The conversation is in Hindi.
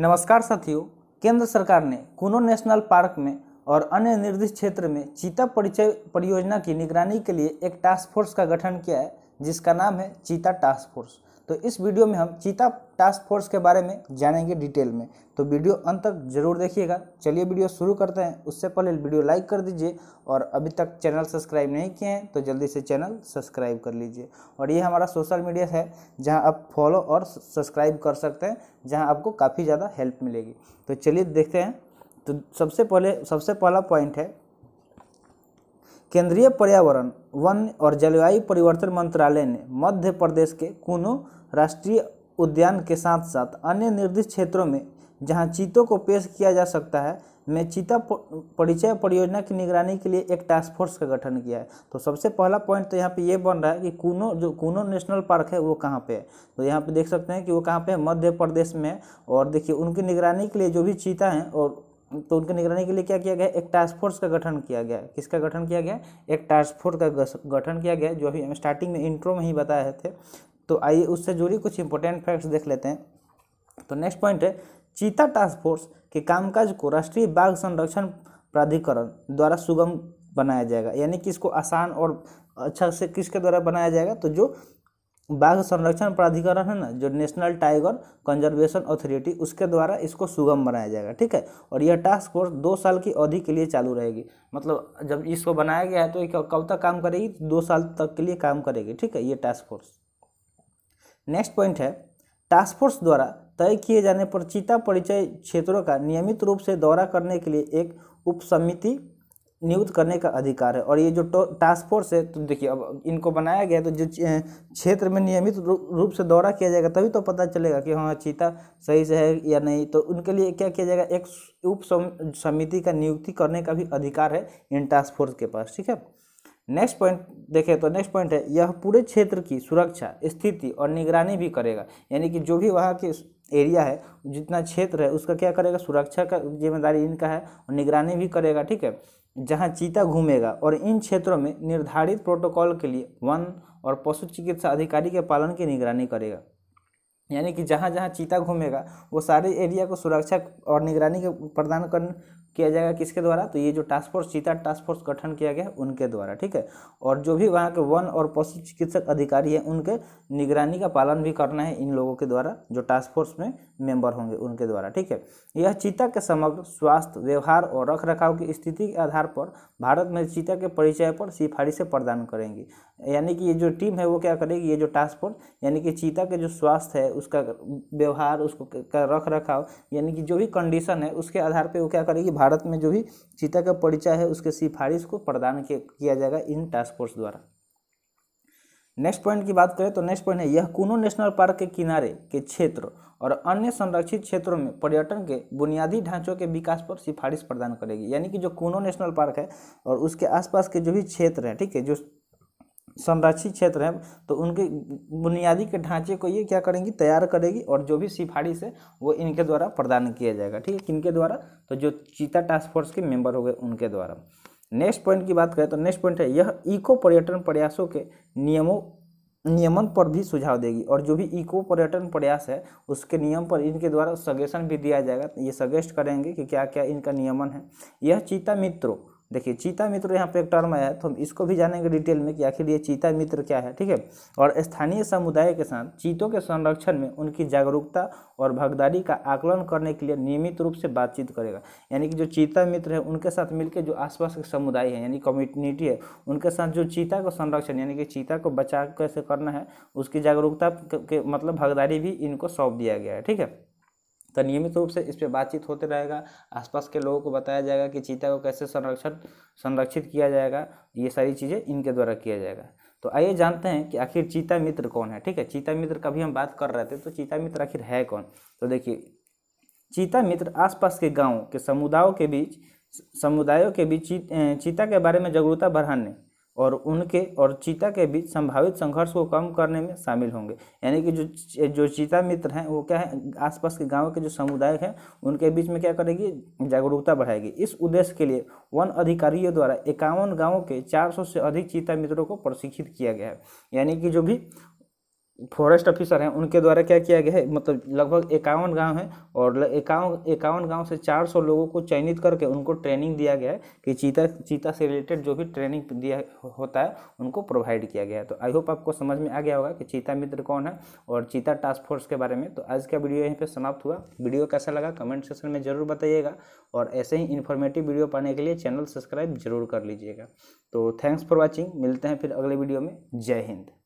नमस्कार साथियों केंद्र सरकार ने कुनो नेशनल पार्क में और अन्य निर्दिष्ट क्षेत्र में चीता परिचय परियोजना की निगरानी के लिए एक टास्क फोर्स का गठन किया है जिसका नाम है चीता टास्क फोर्स तो इस वीडियो में हम चीता टास्क फोर्स के बारे में जानेंगे डिटेल में तो वीडियो अंत तक जरूर देखिएगा चलिए वीडियो शुरू करते हैं उससे पहले वीडियो लाइक कर दीजिए और अभी तक चैनल सब्सक्राइब नहीं किए हैं तो जल्दी से चैनल सब्सक्राइब कर लीजिए और ये हमारा सोशल मीडिया है जहाँ आप फॉलो और सब्सक्राइब कर सकते हैं जहाँ आपको काफ़ी ज़्यादा हेल्प मिलेगी तो चलिए देखते हैं तो सबसे पहले सबसे पहला पॉइंट है केंद्रीय पर्यावरण वन और जलवायु परिवर्तन मंत्रालय ने मध्य प्रदेश के कुनो राष्ट्रीय उद्यान के साथ साथ अन्य निर्दिष्ट क्षेत्रों में जहां चीतों को पेश किया जा सकता है में चीता परिचय परियोजना की निगरानी के लिए एक टास्क फोर्स का गठन किया है तो सबसे पहला पॉइंट तो यहाँ पे ये बन रहा है कि कूनो जो कूनो नेशनल पार्क है वो कहाँ पे है तो यहाँ पे देख सकते हैं कि वो कहाँ पे है मध्य प्रदेश में और देखिए उनकी निगरानी के लिए जो भी चीता हैं और तो उनकी निगरानी के लिए क्या किया गया एक टास्क फोर्स का गठन किया गया किसका गठन किया गया एक टास्क फोर्स का गठन किया गया जो अभी हम स्टार्टिंग में इंट्रो में ही बताए थे तो आइए उससे जुड़ी कुछ इंपॉर्टेंट फैक्ट्स देख लेते हैं तो नेक्स्ट पॉइंट है चीता टास्क फोर्स के कामकाज को राष्ट्रीय बाघ संरक्षण प्राधिकरण द्वारा सुगम बनाया जाएगा यानी कि इसको आसान और अच्छा से किसके द्वारा बनाया जाएगा तो जो बाघ संरक्षण प्राधिकरण है ना जो नेशनल टाइगर कंजर्वेशन अथॉरिटी उसके द्वारा इसको सुगम बनाया जाएगा ठीक है और यह टास्क फोर्स दो साल की अवधि के लिए चालू रहेगी मतलब जब इसको बनाया गया है तो कब तक काम करेगी दो साल तक के लिए काम करेगी ठीक है ये टास्क फोर्स नेक्स्ट पॉइंट है टास्क फोर्स द्वारा तय किए जाने पर चीता परिचय क्षेत्रों का नियमित रूप से दौरा करने के लिए एक उपसमिति नियुक्त करने का अधिकार है और ये जो टास्क फोर्स है तो देखिए अब इनको बनाया गया तो जो क्षेत्र में नियमित रूप से दौरा किया जाएगा तभी तो पता चलेगा कि हाँ चीता सही से है या नहीं तो उनके लिए क्या किया जाएगा एक उप समिति का नियुक्ति करने का भी अधिकार है इन टास्क फोर्स के पास ठीक है नेक्स्ट पॉइंट देखें तो नेक्स्ट पॉइंट है यह पूरे क्षेत्र की सुरक्षा स्थिति और निगरानी भी करेगा यानी कि जो भी वहाँ के एरिया है जितना क्षेत्र है उसका क्या करेगा सुरक्षा का जिम्मेदारी इनका है और निगरानी भी करेगा ठीक है जहां चीता घूमेगा और इन क्षेत्रों में निर्धारित प्रोटोकॉल के लिए वन और पशु चिकित्सा अधिकारी के पालन की निगरानी करेगा यानी कि जहाँ जहाँ चीता घूमेगा वो सारे एरिया को सुरक्षा और निगरानी के प्रदान कर किया जाएगा किसके द्वारा तो ये जो टास्क फोर्स चीता टास्क फोर्स गठन किया गया उनके द्वारा ठीक है और जो भी वहाँ के वन और पशु चिकित्सक अधिकारी हैं उनके निगरानी का पालन भी करना है इन लोगों के द्वारा जो टास्क फोर्स में मेंबर होंगे उनके द्वारा ठीक है यह चीता के समग्र स्वास्थ्य व्यवहार और रख रखाव की स्थिति के आधार पर भारत में चीता के परिचय पर सिफारिशें प्रदान करेंगी यानी कि ये जो टीम है वो क्या करेगी ये जो टास्क फोर्स यानी कि चीता के जो स्वास्थ्य है उसका व्यवहार उसको का रख रखाव यानी कि जो भी कंडीशन है उसके आधार पर वो क्या करेगी भारत में जो भी चीता का परिचय है उसके सिफारिश को प्रदान किया जाएगा इन टास्क फोर्स द्वारा नेक्स्ट पॉइंट की बात करें तो नेक्स्ट पॉइंट है यह कुनो नेशनल पार्क के किनारे के क्षेत्र और अन्य संरक्षित क्षेत्रों में पर्यटन के बुनियादी ढांचों के विकास पर सिफारिश प्रदान करेगी यानी कि जो कुनो नेशनल पार्क है और उसके आसपास के जो भी क्षेत्र हैं ठीक है जो संरक्षित क्षेत्र हैं तो उनके बुनियादी के ढांचे को ये क्या करेंगी तैयार करेगी और जो भी सिफारिश है वो इनके द्वारा प्रदान किया जाएगा ठीक है किनके द्वारा तो जो चीता टास्क फोर्स के मेंबर हो गए उनके द्वारा नेक्स्ट पॉइंट की बात करें तो नेक्स्ट पॉइंट है यह इको पर्यटन प्रयासों के नियमों नियमन पर भी सुझाव देगी और जो भी इको पर्यटन प्रयास है उसके नियम पर इनके द्वारा सजेशन भी दिया जाएगा ये सजेस्ट करेंगे कि क्या क्या इनका नियमन है यह चीता मित्रों देखिए चीता मित्र यहाँ पे एक टर्म आया है तो हम इसको भी जानेंगे डिटेल में कि आखिर ये चीता मित्र क्या है ठीक है और स्थानीय समुदाय के साथ चीतों के संरक्षण में उनकी जागरूकता और भागदारी का आकलन करने के लिए नियमित रूप से बातचीत करेगा यानी कि जो चीता मित्र है उनके साथ मिलकर जो आसपास के समुदाय है यानी कम्युनिटी है उनके साथ जो चीता का संरक्षण यानी कि चीता को बचा कैसे करना है उसकी जागरूकता के मतलब भागदारी भी इनको सौंप दिया गया है ठीक है तो नियमित रूप से इस पर बातचीत होते रहेगा आसपास के लोगों को बताया जाएगा कि चीता को कैसे संरक्षण संरक्षित किया जाएगा ये सारी चीज़ें इनके द्वारा किया जाएगा तो आइए जानते हैं कि आखिर चीता मित्र कौन है ठीक है चीता मित्र कभी हम बात कर रहे थे तो चीता मित्र आखिर है कौन तो देखिए चीता मित्र आसपास के गाँव के समुदायों के बीच समुदायों के बीच चीता के बारे में जागरूकता बढ़ाने और उनके और चीता के बीच संभावित संघर्ष को कम करने में शामिल होंगे यानी कि जो जो चीता मित्र हैं वो क्या है आसपास के गांव के जो समुदाय हैं उनके बीच में क्या करेगी जागरूकता बढ़ाएगी इस उद्देश्य के लिए वन अधिकारियों द्वारा इक्यावन गाँव के 400 से अधिक चीता मित्रों को प्रशिक्षित किया गया है यानी कि जो भी फॉरेस्ट ऑफिसर हैं उनके द्वारा क्या किया गया है मतलब लगभग इक्यावन गांव हैं और इक्यावन इक्यावन गांव से 400 लोगों को चयनित करके उनको ट्रेनिंग दिया गया है कि चीता चीता से रिलेटेड जो भी ट्रेनिंग दिया होता है उनको प्रोवाइड किया गया है तो आई होप आपको समझ में आ गया होगा कि चीता मित्र कौन है और चीता टास्क फोर्स के बारे में तो आज का वीडियो यहीं पर समाप्त हुआ वीडियो कैसा लगा कमेंट सेक्शन में ज़रूर बताइएगा और ऐसे ही इन्फॉर्मेटिव वीडियो पाने के लिए चैनल सब्सक्राइब जरूर कर लीजिएगा तो थैंक्स फॉर वॉचिंग मिलते हैं फिर अगले वीडियो में जय हिंद